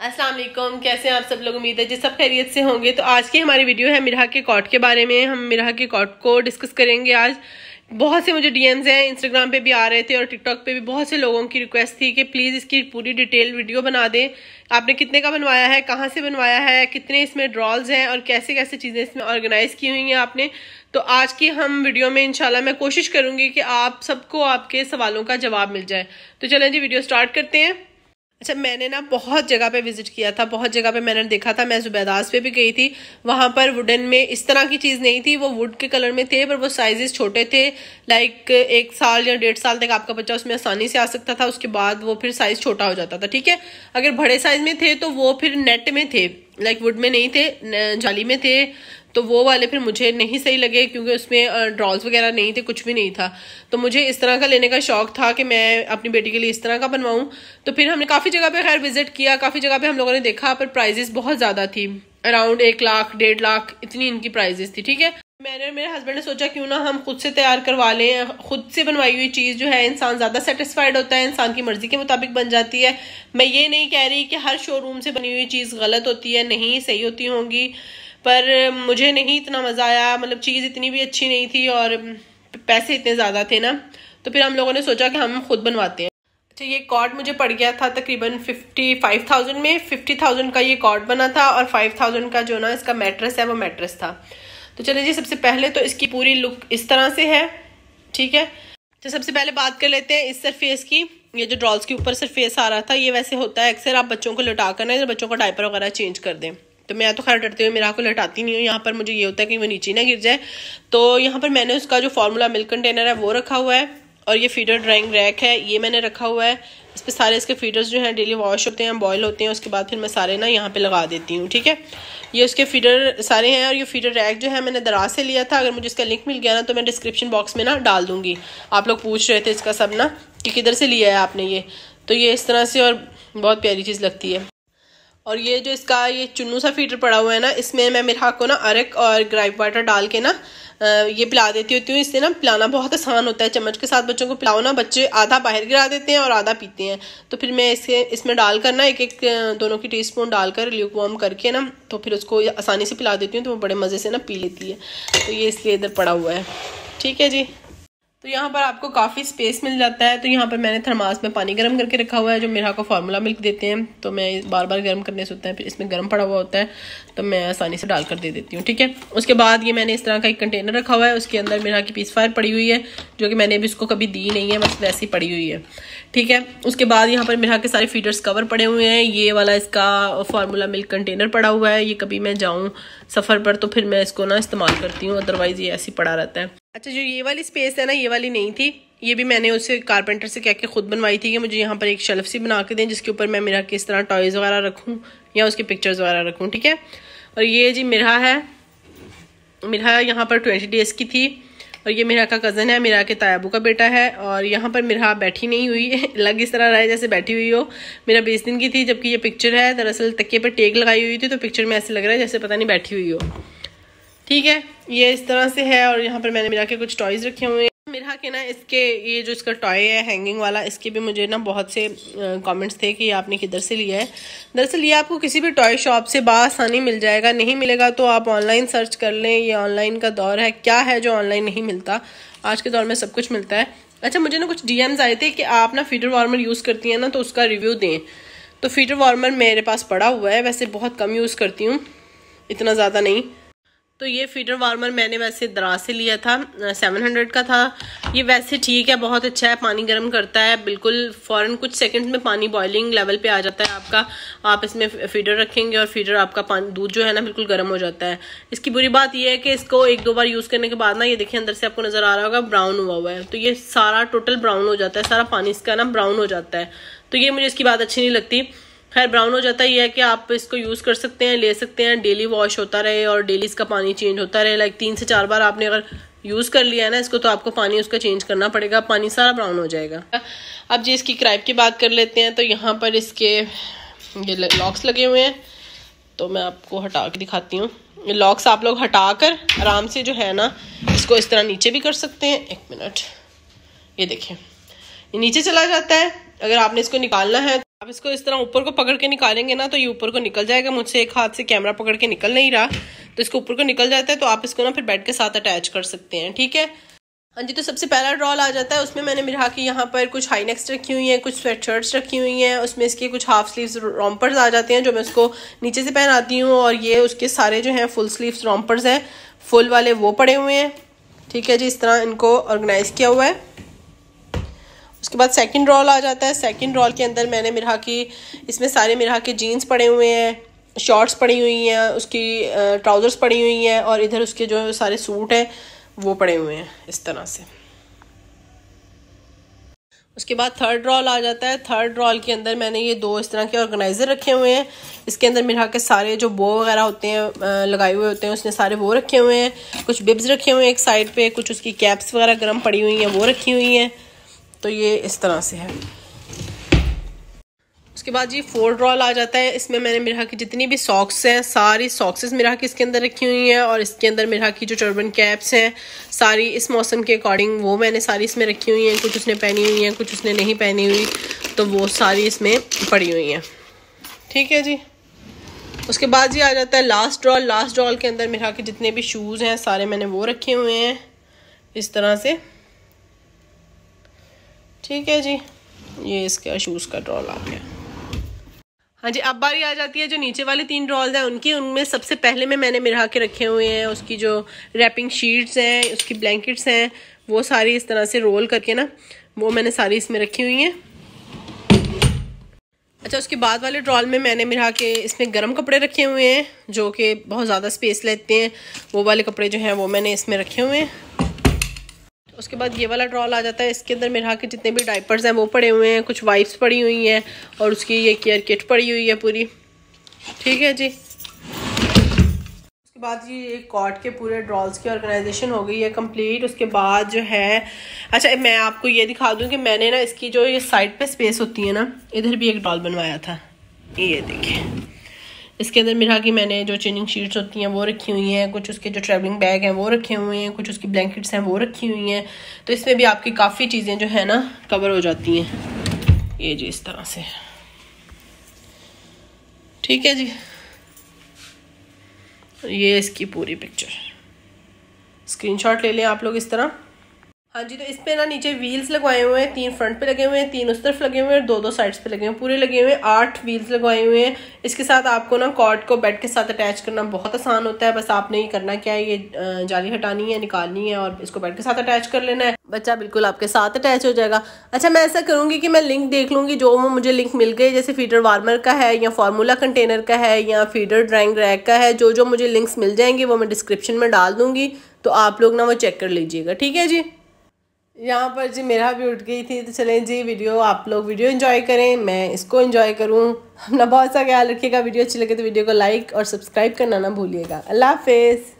असलम कैसे हैं आप सब लोग उम्मीद है जी सब खैरियत से होंगे तो आज की हमारी वीडियो है मिरहा के कॉट के बारे में हम मिरहा के कॉट को डिस्कस करेंगे आज बहुत से मुझे डीएम्स हैं इंस्टाग्राम पे भी आ रहे थे और टिकटॉक पे भी बहुत से लोगों की रिक्वेस्ट थी कि प्लीज़ इसकी पूरी डिटेल वीडियो बना दें आपने कितने का बनवाया है कहाँ से बनवाया है कितने इसमें ड्रॉल्स हैं और कैसे कैसे चीज़ें इसमें ऑर्गेनाइज़ की हुई हैं आपने तो आज की हम वीडियो में इनशाला मैं कोशिश करूँगी कि आप सबको आपके सवालों का जवाब मिल जाए तो चलें जी वीडियो स्टार्ट करते हैं अच्छा मैंने ना बहुत जगह पे विज़िट किया था बहुत जगह पे मैंने देखा था मैं जुबैदास पे भी गई थी वहां पर वुडन में इस तरह की चीज़ नहीं थी वो वुड के कलर में थे पर वो साइजेस छोटे थे लाइक एक साल या डेढ़ साल तक आपका बच्चा उसमें आसानी से आ सकता था उसके बाद वो फिर साइज़ छोटा हो जाता था ठीक है अगर बड़े साइज़ में थे तो वो फिर नेट में थे लाइक वुड में नहीं थे जाली में थे तो वो वाले फिर मुझे नहीं सही लगे क्योंकि उसमें ड्रॉल्स वगैरह नहीं थे कुछ भी नहीं था तो मुझे इस तरह का लेने का शौक था कि मैं अपनी बेटी के लिए इस तरह का बनवाऊँ तो फिर हमने काफ़ी जगह पर खैर विजिट किया काफ़ी जगह पर हम लोगों ने देखा पर प्राइजेस बहुत ज़्यादा थी अराउंड एक लाख डेढ़ लाख इतनी इनकी प्राइजेस थी ठीक है मैंने मेरे हस्बैंड ने सोचा क्यों ना हम खुद से तैयार करवा लें खुद से बनवाई हुई चीज़ जो है इंसान ज़्यादा सेटिस्फाइड होता है इंसान की मर्ज़ी के मुताबिक बन जाती है मैं ये नहीं कह रही कि हर शोरूम से बनी हुई चीज़ गलत होती है नहीं सही होती होंगी पर मुझे नहीं इतना मज़ा आया मतलब चीज़ इतनी भी अच्छी नहीं थी और पैसे इतने ज़्यादा थे ना तो फिर हम लोगों ने सोचा कि हम खुद बनवाते हैं अच्छा ये कॉर्ड मुझे पड़ गया था तकरीबन फिफ्टी फाइव थाउजेंड में फिफ्टी थाउजेंड का ये कॉर्ड बना था और फाइव थाउजेंड का जो ना इसका मैट्रेस है वो मैट्रेस था तो चलिए जी सबसे पहले तो इसकी पूरी लुक इस तरह से है ठीक है तो सबसे पहले बात कर लेते हैं इस सरफेस की ये जो ड्रॉल्स के ऊपर सरफेस आ रहा था ये वैसे होता है अक्सर आप बच्चों को लुटा कर ना बच्चों का डायपर वगैरह चेंज कर दें तो मैं तो खैर डरते हुए मेरा को लटाती नहीं हूँ यहाँ पर मुझे ये होता है कि वो नीचे ना गिर जाए तो यहाँ पर मैंने उसका जो फार्मूला मिल्क कंटेनर है वो रखा हुआ है और ये फीडर ड्राइंग रैक है ये मैंने रखा हुआ है इस पर सारे इसके फीडर्स जो हैं डेली वॉश होते हैं बॉयल होते हैं उसके बाद फिर मैं सारे ना यहाँ पे लगा देती हूँ ठीक है ये उसके फीडर सारे हैं और ये फीडर रैक जो है मैंने दराज से लिया था अगर मुझे इसका लिंक मिल गया ना तो मैं डिस्क्रिप्शन बॉक्स में ना डाल दूँगी आप लोग पूछ रहे थे इसका सब ना कि किधर से लिया है आपने ये तो ये इस तरह से और बहुत प्यारी चीज़ लगती है और ये जो इसका ये चुन्नू सा फीटर पड़ा हुआ है ना इसमें मैं मेरे हाथ को ना अरक और ग्राइप वाटर डाल के ना ये पिला देती होती हूँ इससे ना पिलाना बहुत आसान होता है चम्मच के साथ बच्चों को पिलाओ ना बच्चे आधा बाहर गिरा देते हैं और आधा पीते हैं तो फिर मैं इसे इसमें डालकर ना एक एक दोनों की टी स्पून डालकर ल्यूकवार्म करके ना तो फिर उसको आसानी से पिला देती हूँ तो वो बड़े मज़े से ना पी लेती है तो ये इसलिए इधर पड़ा हुआ है ठीक है जी तो यहाँ पर आपको काफ़ी स्पेस मिल जाता है तो यहाँ पर मैंने थर्मास में पानी गर्म करके रखा हुआ है जो मेरा को फार्मूला मिल्क देते हैं तो मैं बार बार गर्म करने से होता है फिर इसमें गर्म पड़ा हुआ होता है तो मैं आसानी से डाल कर दे देती हूँ ठीक है उसके बाद ये मैंने इस तरह का एक कंटेनर रखा हुआ है उसके अंदर मेरा की पीस फायर पड़ी हुई है जो कि मैंने अभी इसको कभी दी नहीं है बस वैसी पड़ी हुई है ठीक है उसके बाद यहाँ पर मेरा के सारे फीडर्स कवर पड़े हुए हैं ये वाला इसका फार्मूला मिल्क कंटेनर पड़ा हुआ है ये कभी मैं जाऊँ सफ़र पर तो फिर मैं इसको ना इस्तेमाल करती हूँ अदरवाइज़ ये ऐसे पड़ा रहता है अच्छा जो ये वाली स्पेस है ना ये वाली नहीं थी ये भी मैंने उसे कारपेंटर से कह के खुद बनवाई थी कि मुझे यहाँ पर एक शेल्फ सी बना के दें जिसके ऊपर मैं मेरा किस तरह टॉयज़ वगैरह रखूँ या उसके पिक्चर्स वगैरह रखूँ ठीक है और ये जी मिरा है मिरा यहाँ पर ट्वेंटी डेज़ की थी और ये मेरा का कज़न है मेरा के तायाबू का बेटा है और यहाँ पर मेरा बैठी नहीं हुई है लग इस तरह रहा जैसे बैठी हुई हो मेरा बीस दिन की थी जबकि ये पिक्चर है दरअसल तकिए पर टेक लगाई हुई थी तो पिक्चर में ऐसे लग रहा है जैसे पता नहीं बैठी हुई हो ठीक है ये इस तरह से है और यहाँ पर मैंने मिला के कुछ टॉयज़ रखे हुए हैं मेरा के ना इसके ये जो इसका टॉय है हैंगिंग वाला इसके भी मुझे ना बहुत से कमेंट्स थे कि आपने किधर से लिया है दरअसल ये आपको किसी भी टॉय शॉप से आसानी मिल जाएगा नहीं मिलेगा तो आप ऑनलाइन सर्च कर लें ये ऑनलाइन का दौर है क्या है जो ऑनलाइन नहीं मिलता आज के दौर में सब कुछ मिलता है अच्छा मुझे ना कुछ डीएम्स आए थे कि आप ना फीडर वार्मर यूज़ करती हैं ना तो उसका रिव्यू दें तो फीडर वार्मर मेरे पास पड़ा हुआ है वैसे बहुत कम यूज़ करती हूँ इतना ज़्यादा नहीं तो ये फीटर वार्मर मैंने वैसे दराज से लिया था सेवन हंड्रेड का था ये वैसे ठीक है बहुत अच्छा है पानी गर्म करता है बिल्कुल फ़ौरन कुछ सेकंड में पानी बॉइलिंग लेवल पे आ जाता है आपका आप इसमें फीडर रखेंगे और फीडर आपका पानी दूध जो है ना बिल्कुल गर्म हो जाता है इसकी बुरी बात यह है कि इसको एक दो बार यूज़ करने के बाद ना ये देखिए अंदर से आपको नज़र आ रहा होगा ब्राउन हुआ हुआ है तो ये सारा टोटल ब्राउन हो जाता है सारा पानी इसका ना ब्राउन हो जाता है तो ये मुझे इसकी बात अच्छी नहीं लगती खैर ब्राउन हो जाता ही है कि आप इसको यूज़ कर सकते हैं ले सकते हैं डेली वॉश होता रहे और डेली इसका पानी चेंज होता रहे लाइक तीन से चार बार आपने अगर यूज़ कर लिया है ना इसको तो आपको पानी उसका चेंज करना पड़ेगा पानी सारा ब्राउन हो जाएगा अब जी इसकी क्राइप की बात कर लेते हैं तो यहाँ पर इसके ये लॉक्स लगे हुए हैं तो मैं आपको हटा के दिखाती हूँ लॉक्स आप लोग हटा कर आराम से जो है ना इसको इस तरह नीचे भी कर सकते हैं एक मिनट ये देखें नीचे चला जाता है अगर आपने इसको निकालना है अब इसको इस तरह ऊपर को पकड़ के निकालेंगे ना तो ये ऊपर को निकल जाएगा मुझसे एक हाथ से कैमरा पकड़ के निकल नहीं रहा तो इसको ऊपर को निकल जाता है तो आप इसको ना फिर बेड के साथ अटैच कर सकते हैं ठीक है हाँ जी तो सबसे पहला ड्रॉल आ जाता है उसमें मैंने मिला कि यहाँ पर कुछ हाई नेक्स रखी हुई हैं कुछ स्वेट शर्ट्स रखी हुई हैं उसमें इसके कुछ हाफ स्लीव्स रॉम्पर्स आ जाते हैं जो मैं उसको नीचे से पहनाती हूँ और ये उसके सारे जो हैं फुल स्लीव्स रॉम्पर्स हैं फुल वाले वो पड़े हुए हैं ठीक है जी इस तरह इनको ऑर्गेनाइज किया हुआ है उसके बाद सेकंड रोल आ जाता है सेकंड रोल के अंदर मैंने मिरा की इसमें सारे मिरा के जीन्स पड़े हुए हैं शॉर्ट्स पड़ी हुई हैं उसकी ट्राउज़र्स पड़ी हुई हैं और इधर उसके जो सारे सूट हैं वो पड़े हुए हैं इस तरह से उसके बाद थर्ड रॉल आ जाता है थर्ड रॉल के अंदर मैंने ये दो इस तरह के ऑर्गेनाइज़र रखे हुए हैं इसके अंदर मिरा के सारे जो बो वगैरह होते हैं लगाए हुए होते हैं उसने सारे वो रखे हुए हैं कुछ बिब्स रखे हुए हैं एक साइड पे कुछ उसकी कैप्स वगैरह गर्म पड़ी हुई हैं वो रखी हुई हैं तो ये इस तरह से है उसके बाद ये फोर ड्रॉल आ जाता है इसमें मैंने मिरहा की जितनी भी सॉक्स हैं सारी सॉक्सेस मिरहा की इसके अंदर रखी हुई हैं और इसके अंदर हाँ की जो टर्बन कैप्स हैं सारी इस मौसम के अकॉर्डिंग वो मैंने सारी इसमें रखी हुई हैं कुछ उसने पहनी हुई हैं कुछ उसने नहीं पहनी हुई तो वो सारी इसमें पड़ी हुई हैं ठीक है जी उसके बाद ये आ जाता है लास्ट ड्रॉल लास्ट ड्रॉल के अंदर मिरहा के जितने भी शूज़ हैं सारे मैंने वो रखे हुए हैं इस तरह से ठीक है जी ये इसका शूज़ का ड्रॉल आ गया हाँ जी अब बारी आ जाती है जो नीचे वाले तीन ड्रॉल्स हैं उनकी उनमें सबसे पहले में मैंने मिरा के रखे हुए हैं उसकी जो रैपिंग शीट्स हैं उसकी ब्लैंकेट्स हैं वो सारी इस तरह से रोल करके ना वो मैंने सारी इसमें रखी हुई हैं अच्छा उसके बाद वाले ड्रॉल में मैंने मिरा के इसमें गर्म कपड़े रखे हुए हैं जो कि बहुत ज़्यादा स्पेस लेते हैं वो वाले कपड़े जो हैं वो मैंने इसमें रखे हुए हैं उसके बाद ये वाला ड्रॉल आ जाता है इसके अंदर मेरे के जितने भी डाइपर्स हैं वो पड़े हुए हैं कुछ वाइप्स पड़ी हुई हैं और उसकी ये केयर किट पड़ी हुई है पूरी ठीक है जी उसके बाद ये कॉट के पूरे ड्रॉल्स की ऑर्गेनाइजेशन हो गई है कंप्लीट उसके बाद जो है अच्छा मैं आपको ये दिखा दूँ कि मैंने ना इसकी जो ये साइड पे स्पेस होती है ना इधर भी एक डॉल बनवाया था ये देखिए इसके अंदर मेरा कि मैंने जो चेंजिंग शीट्स होती हैं वो रखी हुई हैं कुछ उसके जो ट्रैवलिंग बैग हैं वो रखे हुए हैं कुछ उसकी ब्लैंकेट्स हैं वो रखी हुई हैं तो इसमें भी आपकी काफ़ी चीज़ें जो है ना कवर हो जाती हैं ये जी इस तरह से ठीक है जी ये इसकी पूरी पिक्चर स्क्रीनशॉट ले लें आप लोग इस तरह हाँ जी तो इस पे ना नीचे व्हील्स लगवाए हुए हैं तीन फ्रंट पे लगे हुए हैं तीन उस तरफ लगे हुए हैं और दो दो साइड्स पे लगे हुए हैं पूरे लगे हुए हैं आठ व्हील्स लगाए हुए हैं इसके साथ आपको ना कॉर्ड को बेड के साथ अटैच करना बहुत आसान होता है बस आपने ये करना क्या है ये जाली हटानी है निकालनी है और इसको बेड के साथ अटैच कर लेना है बच्चा बिल्कुल आपके साथ अटैच हो जाएगा अच्छा मैं ऐसा करूँगी कि मैं लिंक देख लूँगी जो वो मुझे लिंक मिल गए जैसे फीडर वार्मर का है या फार्मूला कंटेनर का है या फीडर ड्राइंग रैक का है जो जो मुझे लिंक्स मिल जाएंगे वो मैं डिस्क्रिप्शन में डाल दूँगी तो आप लोग ना वो चेक कर लीजिएगा ठीक है जी यहाँ पर जी मेरा भी उठ गई थी तो चलें जी वीडियो आप लोग वीडियो एंजॉय करें मैं इसको एंजॉय करूँ अपना बहुत सा ख्याल रखिएगा वीडियो अच्छी लगे तो वीडियो को लाइक और सब्सक्राइब करना ना भूलिएगा अल्लाह हाफिज़